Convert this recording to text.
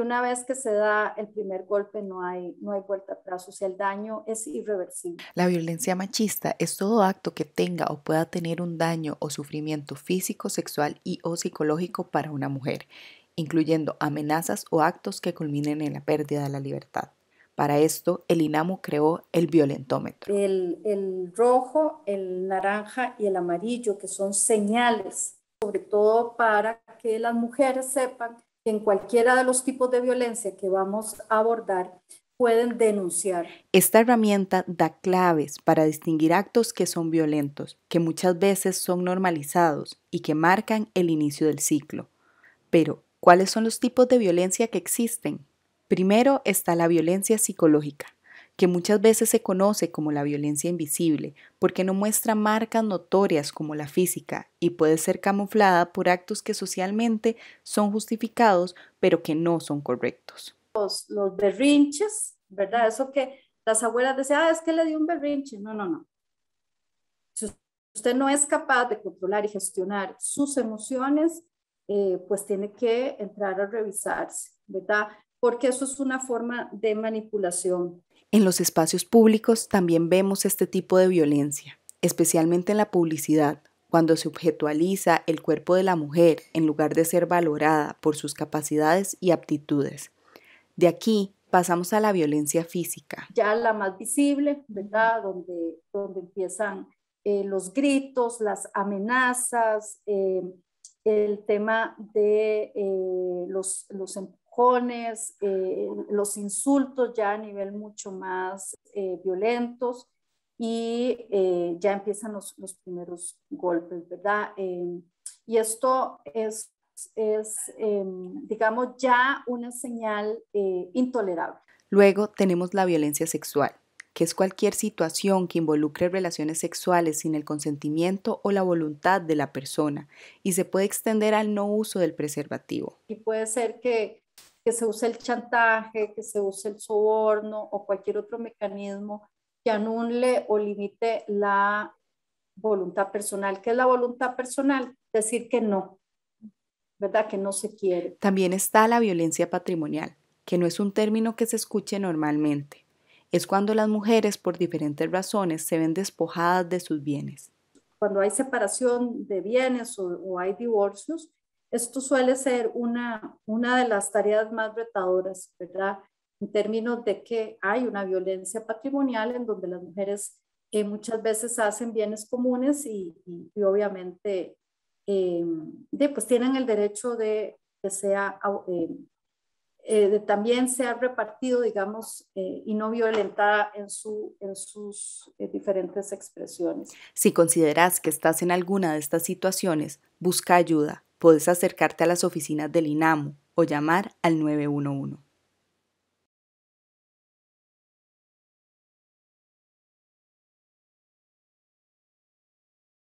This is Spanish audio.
una vez que se da el primer golpe no hay, no hay vuelta atrás, o sea, el daño es irreversible. La violencia machista es todo acto que tenga o pueda tener un daño o sufrimiento físico, sexual y o psicológico para una mujer, incluyendo amenazas o actos que culminen en la pérdida de la libertad. Para esto, el INAMO creó el violentómetro. El, el rojo, el naranja y el amarillo, que son señales, sobre todo para que las mujeres sepan en cualquiera de los tipos de violencia que vamos a abordar pueden denunciar. Esta herramienta da claves para distinguir actos que son violentos, que muchas veces son normalizados y que marcan el inicio del ciclo. Pero, ¿cuáles son los tipos de violencia que existen? Primero está la violencia psicológica, que muchas veces se conoce como la violencia invisible, porque no muestra marcas notorias como la física y puede ser camuflada por actos que socialmente son justificados, pero que no son correctos. Los, berrinches, ¿verdad? Eso que las abuelas decían, ah, es que le dio un berrinche. No, no, no. Si usted no es capaz de controlar y gestionar sus emociones, eh, pues tiene que entrar a revisarse, ¿verdad? porque eso es una forma de manipulación. En los espacios públicos también vemos este tipo de violencia, especialmente en la publicidad, cuando se objetualiza el cuerpo de la mujer en lugar de ser valorada por sus capacidades y aptitudes. De aquí pasamos a la violencia física. Ya la más visible, ¿verdad? Donde, donde empiezan eh, los gritos, las amenazas, eh, el tema de eh, los, los, em, eh, los insultos ya a nivel mucho más eh, violentos y eh, ya empiezan los, los, primeros golpes, ¿verdad? y esto es, es digamos, ya una señal intolerable. Luego tenemos la violencia sexual que es cualquier situación que involucre relaciones sexuales sin el consentimiento o la voluntad de la persona y se puede extender al no uso del preservativo. Y puede ser que que se use el chantaje, que se use el soborno o cualquier otro mecanismo que anule o limite la voluntad personal. ¿Qué es la voluntad personal? Decir que no, ¿verdad? Que no se quiere. También está la violencia patrimonial, que no es un término que se escuche normalmente. Es cuando las mujeres, por diferentes razones, se ven despojadas de sus bienes. Cuando hay separación de bienes o hay divorcios, esto suele ser una, una de las tareas más retadoras, ¿verdad? En términos de que hay una violencia patrimonial en donde las mujeres eh, muchas veces hacen bienes comunes y, y, obviamente eh, pues tienen el derecho de que sea eh, eh, de también sea repartido, digamos, y no violentada en, su, en sus diferentes expresiones. Si consideras que estás en alguna de estas situaciones, busca ayuda puedes acercarte a las oficinas del INAMU o llamar al 911.